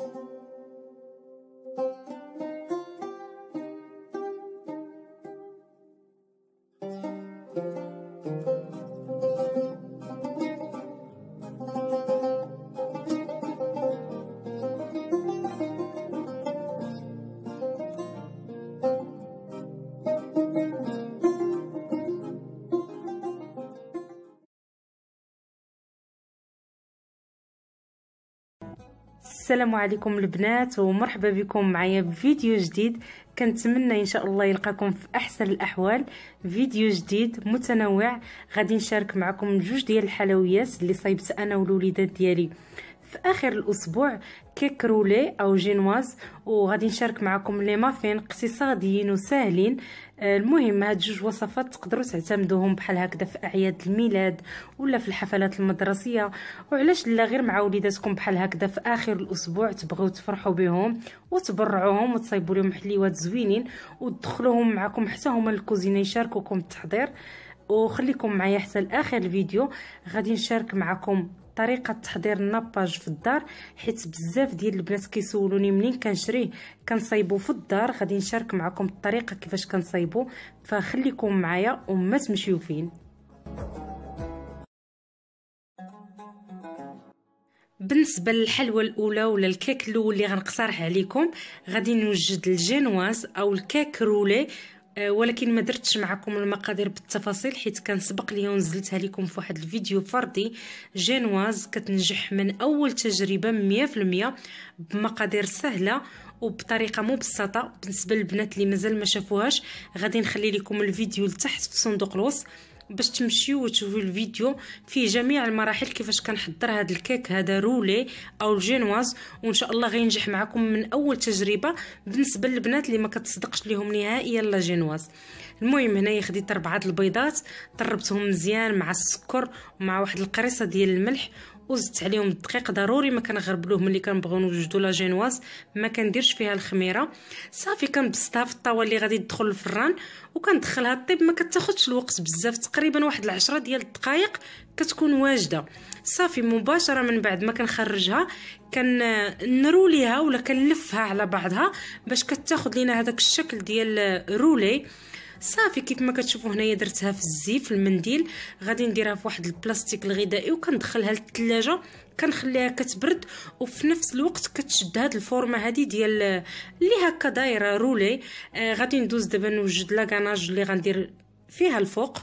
Thank you. السلام عليكم البنات ومرحبا بكم معايا بفيديو جديد كنتمنى ان شاء الله يلقاكم في احسن الاحوال فيديو جديد متنوع غادي نشارك معكم جوج ديال الحلويات اللي صايبت انا والوليدات ديالي في اخر الاسبوع كيك رولي او جينواز وغادي نشارك معكم لي مافين اقتصاديين وساهلين آه، المهم هاد جوج وصفات تقدروا تعتمدوهم بحال هكذا في اعياد الميلاد ولا في الحفلات المدرسيه وعلاش لا غير مع وليداتكم بحال هكذا في اخر الاسبوع تبغوا تفرحوا بهم وتبرعوهم وتصايبوا لهم حليوات زوينين وتدخلوهم معكم حتى هما الكوزينه يشاركوكم التحضير وخليكم معايا حتى لاخر الفيديو غادي نشارك معكم طريقه تحضير الناباج في الدار حيت بزاف ديال البنات كيسولوني منين كنشريه كنصايبو في الدار غادي نشارك معكم الطريقه كيفاش كنصايبو فخليكم معايا وما تمشيو فين بالنسبه للحلوى الاولى ولا الكيك الاول اللي غنقترح عليكم غادي نوجد الجينواز او الكيك رولي آه، ولكن ما درتش معكم المقادير بالتفاصيل حيت كان سبق لي ونزلتها لكم في واحد الفيديو فردي جينواز كتنجح من اول تجربه مية المية بمقادير سهله وبطريقه مبسطه بالنسبه للبنات اللي مازال ما شافوهاش غادي نخلي لكم الفيديو لتحت في صندوق الوصف باش تمشيو وتشوفوا الفيديو فيه جميع المراحل كيفاش كنحضر هذا الكيك هذا رولي او الجينواز وان شاء الله غينجح معكم من اول تجربه بالنسبه للبنات اللي ما كتصدقش ليهم نهائيا لا جينواز المهم هنايا خديت ربعه البيضات طربتهم مزيان مع السكر ومع واحد القريصه ديال الملح وزدت عليهم الدقيق ضروري ما كنغربلوه ملي كنبغيو نوجدو لا جينواز ما كنديرش فيها الخميره صافي كنبسطها في الطاوه اللي غادي تدخل الفران وكندخلها طيب ما كتاخذش الوقت بزاف تقريبا واحد العشرة ديال الدقائق كتكون واجده صافي مباشره من بعد ما كنخرجها كنروليها ولا كنلفها على بعضها باش كتاخذ لينا هذاك الشكل ديال رولي صافي كيف ما كتشوفوا هنايا درتها في الزيف في المنديل غادي نديرها في واحد البلاستيك الغذائي وكندخلها للثلاجه كنخليها كتبرد وفي نفس الوقت كتشد هاد الفورمه هادي ديال اللي هكا دايره رولي آه غادي ندوز دابا نوجد لاكاناج اللي غندير فيها الفوق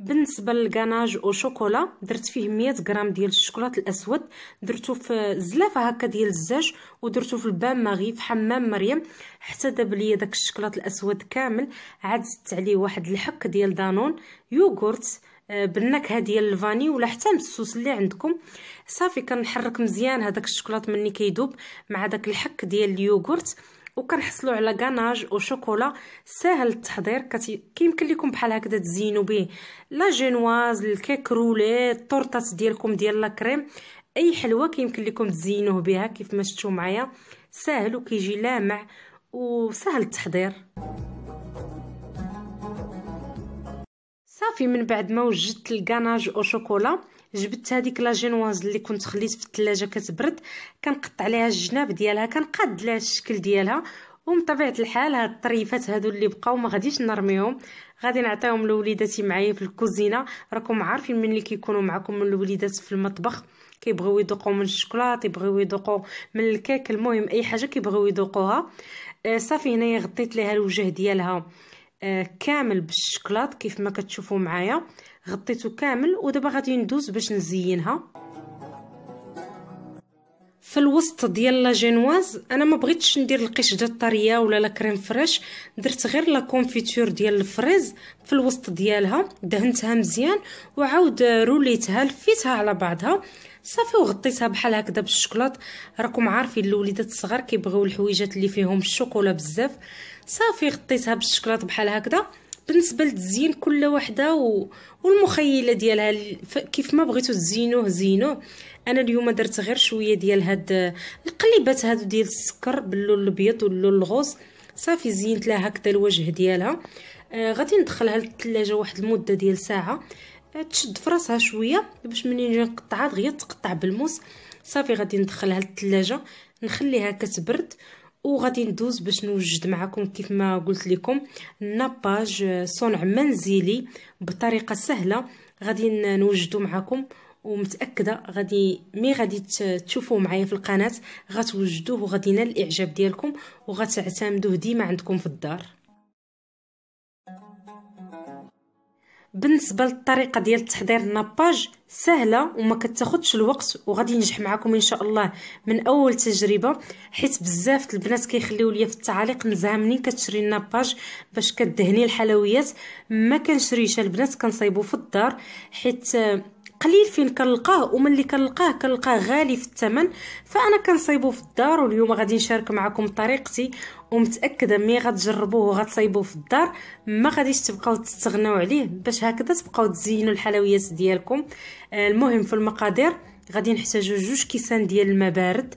بالنسبه للكاناج او شوكولا درت فيه 100 غرام ديال الشوكولات الاسود درتو في زلافه هكا ديال الزاج ودرتو في البان ماغي في حمام مريم حتى داب ليا داك الشوكولات الاسود كامل عاد زدت عليه واحد الحك ديال دانون يوغورت آه، بالنكهه ديال الفاني ولا حتى مسوس اللي عندكم صافي كنحرك مزيان هذاك الشوكولات مني كيدوب مع داك الحك ديال اليوغورت وكنحصلوا على كاناج وشوكولا ساهل التحضير كتي... كيمكن لكم بحال هكذا تزينوا به لا جينواز الكيك رولي الطورطات ديالكم ديال لا كريم اي حلوه كيمكن لكم تزينوه بها كيف ما شفتوا معايا ساهل وكيجي لامع وسهل التحضير صافي من بعد ما وجدت الكاناج او شوكولا جبدت هذيك لا جينواز اللي كنت خليت في الثلاجه كتبرد كنقطع عليها الجناب ديالها كنقاد ليها الشكل ديالها ومن طبيعه الحال هاد الطريفات هادو اللي بقاو ما غاديش نرميهم غادي نعطيهم لوليداتي معايا في الكوزينه راكم عارفين ملي كيكونوا معكم الوليدات في المطبخ كيبغيو يذوقوا من الشوكولات يبغيو يذوقوا من الكيك المهم اي حاجه كيبغيو يذوقوها آه، صافي هنايا غطيت ليها الوجه ديالها آه، كامل بالشكلاط كيف ما كتشوفوا معايا غطيته كامل ودابا غادي ندوز باش نزينها في الوسط ديال لا جينواز انا ما بغيتش ندير القشده الطريه ولا لا كريم فريش درت غير لا كونفيتور ديال الفريز في الوسط ديالها دهنتها مزيان وعاود روليتها لفيتها على بعضها صافي وغطيتها بحال هكذا بالشكلاط راكم عارفين الوليدات الصغار كيبغيو الحويجات اللي فيهم الشوكولا بزاف صافي غطيتها بالشكلاط بحال هكذا بالنسبه للتزيين كل وحده و... والمخيله ديالها كيف ما بغيتو تزينوه زينوه انا اليوم درت غير شويه ديال هاد القليبات هادو ديال السكر باللون الابيض واللون الغوز صافي زينت لها هكذا الوجه ديالها آه غادي ندخلها للثلاجه واحد المده ديال ساعه آه تشد فراسها شويه باش منين نجي نقطعها دغيا تقطع بالموس صافي غادي ندخلها للثلاجه نخليها كتبرد وغادي ندوز باش نوجد معكم كيف ما قلت لكم ناباج صنع منزلي بطريقه سهله غادي نوجدو معكم ومتاكده غادي مي غادي تشوفوه معايا في القناه غتوجدوه وغادي ينال الاعجاب ديالكم وغتعتمدوه ديما عندكم في الدار بالنسبه للطريقه ديال تحضير الناباج سهله وما كتاخذش الوقت وغادي ينجح معكم ان شاء الله من اول تجربه حيت بزاف البنات كيخليو ليا في التعاليق نزعه منين كتشري الناباج باش كدهني الحلويات ما كنشريش البنات كنصايبو في الدار حيت قليل فين كنلقاه اللي كنلقاه كنلقاه غالي في الثمن فانا كنصايبو في الدار واليوم غادي نشارك معكم طريقتي ومتاكده ملي غتجربوه وغتصايبوه في الدار ما غاديش تبقاو تستغناو عليه باش هكذا تبقاو تزينوا الحلويات ديالكم آه، المهم في المقادير غادي نحتاجو جوج كيسان ديال الماء بارد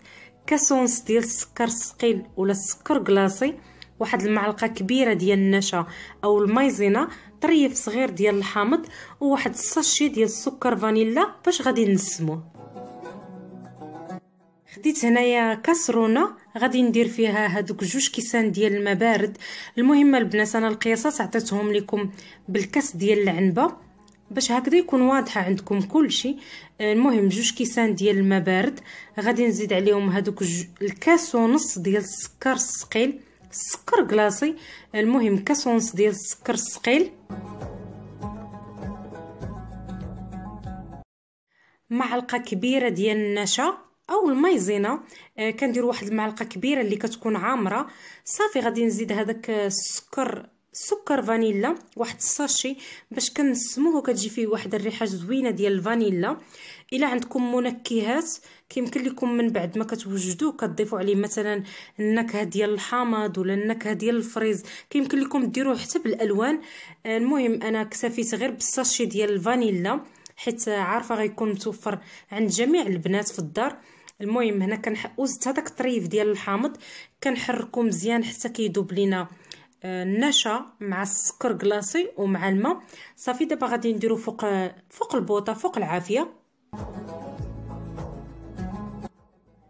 كاس ديال السكر ثقيل ولا السكر كلاصي واحد المعلقه كبيره ديال النشا او المايزينا طريف صغير ديال الحامض وواحد الساشي ديال السكر فانيلا باش غادي نسموه خديت هنايا كاسرونه غادي ندير فيها هادوك جوج كيسان ديال الماء بارد المهم البنات انا القياسات عطيتهم لكم بالكاس ديال العنبه باش هكذا يكون واضحه عندكم كلشي المهم جوج كيسان ديال الماء بارد غادي نزيد عليهم هادوك الكاس ونص ديال السكر الثقيل السكر كلاصي المهم كاس ونص ديال السكر الثقيل معلقه كبيره ديال النشا او المايزينا آه، كندير واحد المعلقه كبيره اللي كتكون عامره صافي غادي نزيد هذاك السكر سكر فانيلا واحد الساشي باش كنسموه وكتجي فيه واحد الريحه زوينه ديال الفانيلا الا عندكم منكهات كيمكن لكم من بعد ما كتوجدوه كتضيفوا عليه مثلا النكهه ديال الحامض ولا النكهه ديال الفريز كيمكن لكم ديروه حتى بالالوان آه، المهم انا كسافيت غير بالساشي ديال الفانيلا حيت عارفه غيكون متوفر عند جميع البنات في الدار المهم هنا كنحق وزدت هذاك الطريف ديال الحامض كنحركو مزيان حتى كيذوب لينا آه، النشا مع السكر كلاصي ومع الماء صافي دابا غادي نديرو فوق فوق البوطه فوق العافيه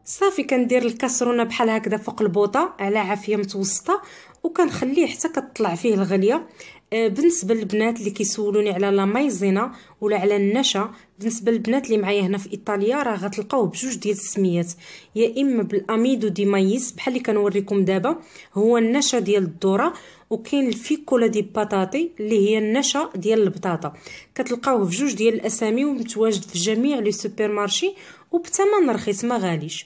صافي كندير الكسرونه بحال هكذا فوق البوطه على عافيه متوسطه وكنخليه حتى كتطلع فيه الغليه آه، بالنسبه للبنات اللي كيسولوني على لا مايزينا ولا على النشا بالنسبه للبنات اللي معايا هنا في ايطاليا راه غتلقاوه بجوج ديال السميات يا اما بالاميدو دي مايس بحال اللي كنوريكم دابا هو النشا ديال الذره وكاين الفيكولا دي باتاتي اللي هي النشا ديال البطاطا كتلقاوه في جوج ديال الاسامي ومتواجد في جميع لي سوبر مارشي وبثمن رخيص ما غاليش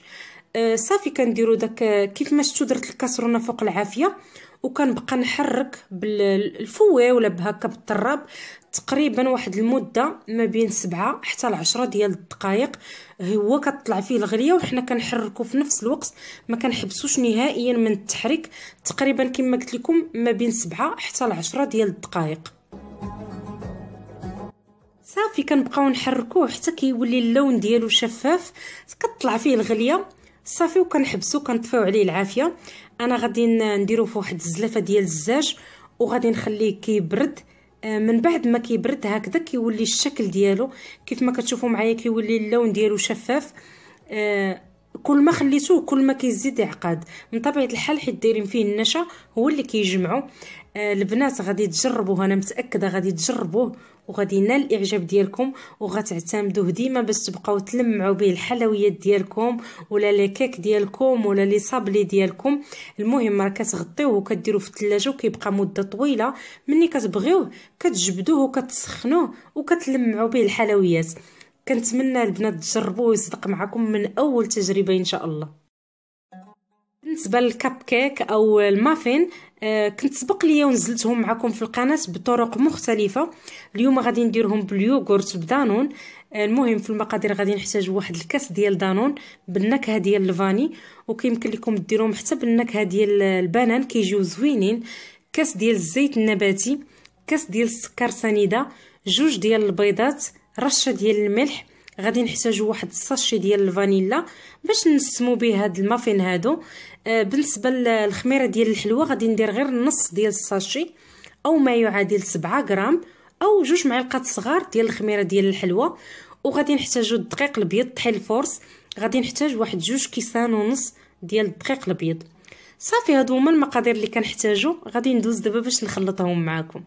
آه، صافي كنديروا داك كيف ما شفتوا درت الكسرونه فوق العافيه وكنبقى نحرك بالفوه ولا بهكا بالطراب تقريبا واحد المده ما بين سبعة حتى العشرة ديال الدقائق هو كطلع فيه الغليه وحنا كنحركو في نفس الوقت ما كنحبسوش نهائيا من التحريك تقريبا كما قلت لكم ما بين سبعة حتى العشرة ديال الدقائق صافي كنبقاو نحركوه حتى كيولي اللون ديالو شفاف كطلع فيه الغليه صافي وكنحبسو كنطفيو عليه العافيه انا غادي نديرو في واحد الزلافه ديال الزاج وغادي نخليه كيبرد آه، من بعد ما كيبرد هكذا كيولي الشكل ديالو كيف ما كتشوفوا معايا كيولي اللون ديالو شفاف آه، كل ما خليتوه كل ما كيزيد يعقد من طبيعه الحال حيت دايرين فيه النشا هو اللي كيجمعو آه البنات غادي تجربوه انا متاكده غادي تجربوه وغادي ينال الاعجاب ديالكم وغتعتمدوه ديما باش تبقاو تلمعوا به الحلويات ديالكم ولا الكيك ديالكم ولا لي صابلي ديالكم المهم راه كتغطيوه وكديروه في الثلاجه وكيبقى مده طويله ملي كتبغيوه كتجبدوه وكتسخنوه وكتلمعوا به الحلويات كنتمنى البنات تجربوه ويصدق معكم من اول تجربه ان شاء الله بالنسبه للكاب كيك او المافين آه، كنت سبق ليا ونزلتهم معكم في القناه بطرق مختلفه اليوم غادي نديرهم باليوغورت بدانون آه، المهم في المقادير غادي نحتاج واحد الكاس ديال دانون بالنكهه ديال الفاني وكيمكن لكم ديروهم حتى بالنكهه ديال البنان كيجيو زوينين كاس ديال الزيت النباتي كاس ديال السكر سنيده جوج ديال البيضات رشه ديال الملح غادي نحتاجو واحد الساشي ديال الفانيلا باش نسمو به هاد المافين هادو آه بالنسبه للخميره ديال الحلوه غادي ندير غير نص ديال الساشي او ما يعادل 7 غرام او جوج معلقات صغار ديال الخميره ديال الحلوه وغادي نحتاجو الدقيق الابيض طحين الفورس غادي نحتاج واحد جوج كيسان ونص ديال الدقيق الابيض صافي هادو هما المقادير اللي كنحتاجو غادي ندوز دابا باش نخلطهم معاكم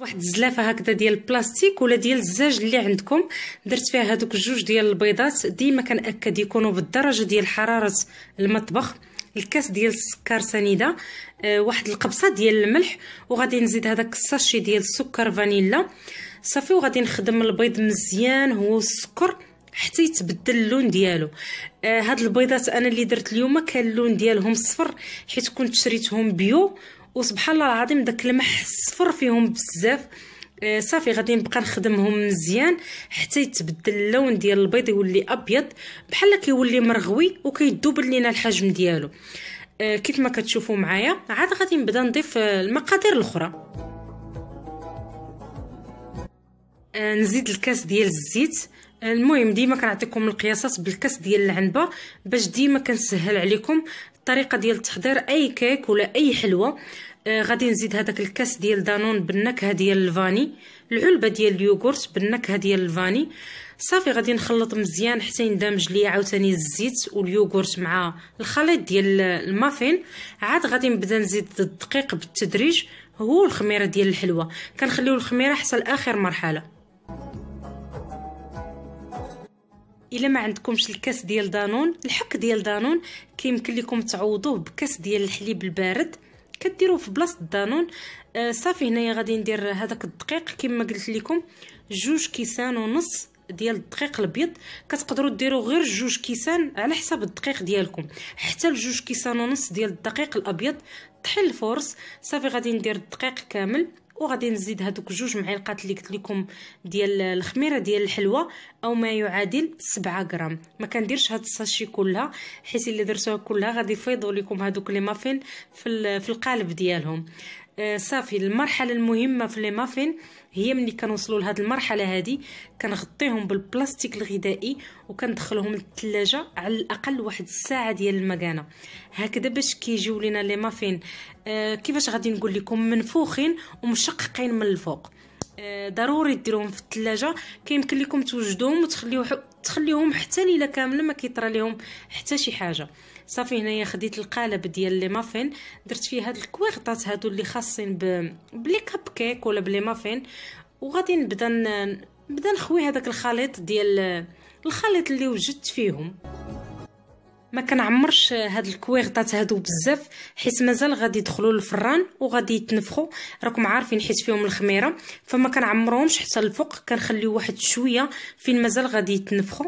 واحد الزلافه هكذا ديال البلاستيك ولا ديال الزاج اللي عندكم درت فيها هذوك جوج ديال البيضات ديما كنأكد يكونوا بالدرجه ديال حراره المطبخ الكاس ديال السكر سنيده أه واحد القبصه ديال الملح وغادي نزيد هذاك الساشي ديال السكر فانيلا صافي وغادي نخدم البيض مزيان هو السكر حتى يتبدل اللون ديالو آه هاد البيضات انا اللي درت اليوم كان اللون ديالهم صفر حيت كنت شريتهم بيو وسبحان الله العظيم داك المح الصفر فيهم بزاف آه، صافي غادي نبقى نخدمهم مزيان حتى يتبدل اللون ديال البيض يولي ابيض بحال كيولي مرغوي وكيدوبل لينا الحجم ديالو آه، كيف ما كتشوفوا معايا عاد غادي نبدا نضيف آه، المقادير الاخرى نزيد الكاس ديال الزيت المهم ديما كنعطيكم القياسات بالكاس ديال العنبه باش ديما كنسهل عليكم الطريقه ديال تحضير اي كيك ولا اي حلوه آه، غادي نزيد هذاك الكاس ديال دانون بالنكهه ديال الفاني العلبه ديال اليوغورت بالنكهه ديال الفاني صافي غادي نخلط مزيان حتى يندمج ليا عاوتاني الزيت واليوغورت مع الخليط ديال المافين عاد غادي نبدا نزيد الدقيق بالتدريج هو الخميره ديال الحلوه كنخليو الخميره حتى لاخر مرحله الا ما عندكمش الكاس ديال دانون الحك ديال دانون كيمكن لكم تعوضوه بكاس ديال الحليب البارد كديروه في بلاصه الدانون آه، صافي هنايا غادي ندير هذاك الدقيق كما قلت لكم جوج كيسان ونص ديال الدقيق الابيض كتقدروا ديروا غير جوج كيسان على حساب الدقيق ديالكم حتى لجوج كيسان ونص ديال الدقيق الابيض طحي الفرص صافي غادي ندير الدقيق كامل وغادي نزيد هذوك جوج معلقات اللي قلت لكم ديال الخميره ديال الحلوى او ما يعادل 7 غرام ما كنديرش هاد الساشي كلها حيت الا درتوها كلها غادي يفيضوا لكم هذوك لي مافين في القالب ديالهم آه، صافي المرحله المهمه في لي مافين هي ملي كنوصلوا لهاد المرحله هادي كنغطيهم بالبلاستيك الغذائي وكندخلهم للثلاجه على الاقل واحد الساعه ديال المكانه هكذا باش كيجيو لينا لي مافين آه كيفاش غادي نقول لكم منفوخين ومشققين من الفوق آه ضروري ديروهم في الثلاجه كيمكن لكم توجدوهم وتخليوهم تخليوهم حتى ليله كامله ما كيطرى لهم حتى شي حاجه صافي هنايا خديت القالب ديال لي مافين درت فيه هاد الكويغطات هادو اللي خاصين ب... بلي كاب كيك ولا بلي مافين وغادي نبدا نبدا نخوي هذاك الخليط ديال الخليط اللي وجدت فيهم ما كنعمرش هاد الكويغطات هادو بزاف حيت مازال غادي يدخلوا للفران وغادي يتنفخوا راكم عارفين حيت فيهم الخميره فما كنعمرهمش حتى الفوق كنخليو واحد شويه فين مازال غادي يتنفخوا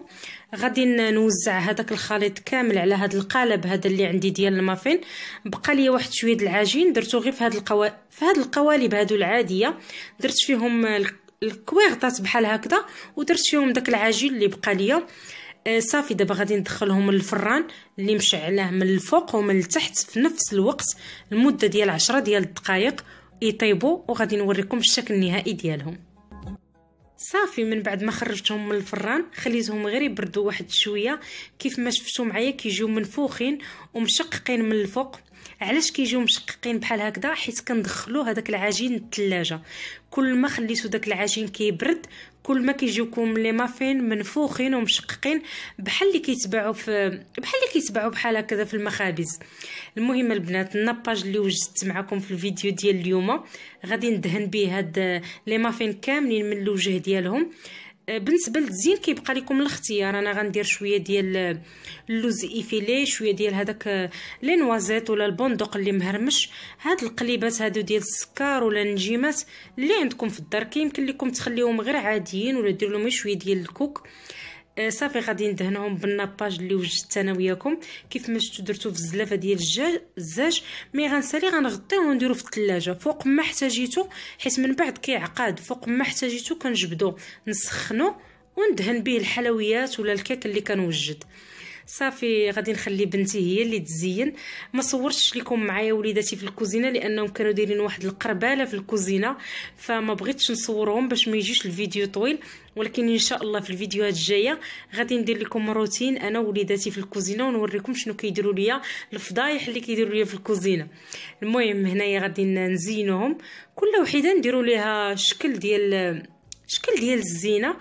غادي نوزع هذاك الخليط كامل على هذا القالب هذا اللي عندي ديال المافين بقى لي واحد شويه د العجين درتو غير في هاد القوا في هاد القوالب هادو العاديه درت فيهم الكويغطات بحال هكذا ودرت فيهم داك العجين اللي بقى ليا آه، صافي دابا غادي ندخلهم للفران اللي مشعلاه من الفوق ومن التحت في نفس الوقت المده ديال 10 ديال الدقائق يطيبوا وغادي نوريكم الشكل النهائي ديالهم صافي من بعد ما خرجتهم من الفران خليتهم غير يبردوا واحد شويه كيف ما شفتوا معايا كيجيو منفوخين ومشققين من الفوق علاش كيجيو مشققين بحال هكذا حيت كندخلو هذاك العجين الثلاجه كل ما خليتو داك العجين كيبرد كل ما كيجيوكم لي مافين منفوخين ومشققين بحال اللي كيتباعوا في بحال اللي كيتباعوا بحال هكذا في المخابز المهم البنات الناباج اللي وجدت معكم في الفيديو ديال اليوم غادي ندهن به هاد لي مافين كاملين من الوجه ديالهم آه، بالنسبه للتزيين كيبقى لكم الاختيار انا غندير شويه ديال آه، اللوز ايفيلي شويه ديال هذاك آه، لي نوازيت ولا البندق اللي مهرمش هاد القليبات هادو ديال السكر ولا النجيمات اللي عندكم في الدار كيمكن لكم تخليهم غير عاديين ولا ديرلهم لهم شويه ديال الكوك آه، صافي غادي ندهنهم بالناباج اللي وجدت انا وياكم كيف ما شفتوا درتو في الزلافه ديال الزاج مي غنسالي غنغطيه ونديرو في الثلاجه فوق ما احتاجيتو حيت من بعد كيعقد فوق ما احتاجيتو كنجبدو نسخنو وندهن به الحلويات ولا الكيك اللي كنوجد صافي غادي نخلي بنتي هي اللي تزين ما صورتش لكم معايا وليداتي في الكوزينه لانهم كانوا دايرين واحد القرباله في الكوزينه فما بغيتش نصورهم باش ما يجيش الفيديو طويل ولكن ان شاء الله في الفيديوهات الجايه غادي ندير لكم روتين انا ووليداتي في الكوزينه ونوريكم شنو كيديروا ليا الفضايح اللي كيديروا ليا في الكوزينه المهم هنايا غادي نزينوهم كل وحده نديروا ليها شكل ديال شكل ديال الزينه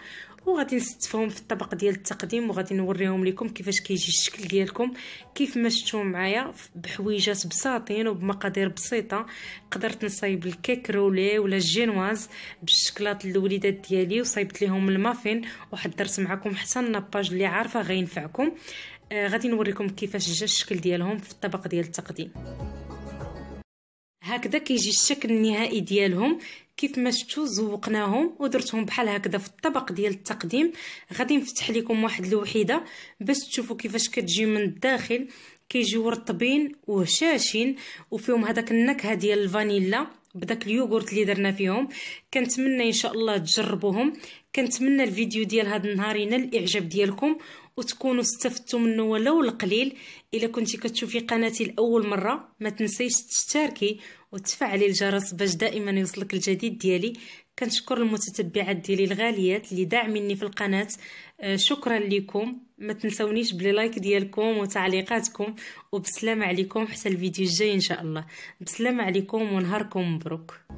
وغادي نستفهم في الطبق ديال التقديم وغادي نوريهم لكم كيفاش كيجي الشكل ديالكم كيف ما شفتوا معايا بحويجات بساطين وبمقادير بسيطه قدرت نصايب الكيك رولي ولا الجينواز بالشكلات الوليدات ديالي وصايبت لهم المافين وحضرت معكم حتى الناباج اللي عارفه غينفعكم آه غادي نوريكم كيفاش جا الشكل ديالهم في الطبق ديال التقديم هكذا كيجي الشكل النهائي ديالهم كيف ما شفتوا زوقناهم ودرتهم بحال هكذا في الطبق ديال التقديم غادي نفتح لكم واحد الوحيده باش تشوفوا كيفاش كتجي من الداخل كيجيو رطبين وهشاشين وفيهم هذاك النكهه ديال الفانيلا بداك اليوغورت اللي درنا فيهم كنتمنى ان شاء الله تجربوهم كنتمنى الفيديو ديال هذا النهار ينال الاعجاب ديالكم وتكونوا استفدتوا منه ولو القليل الا كنتي كتشوفي قناتي لاول مره ما تنسيش تشتركي وتفعلي الجرس باش دائما يوصلك الجديد ديالي كنشكر المتتبعات ديالي الغاليات اللي داعميني في القناه آه، شكرا لكم ما تنسونيش بلي لايك ديالكم وتعليقاتكم وبسلام عليكم حتى الفيديو الجاي ان شاء الله بسلام عليكم ونهاركم مبروك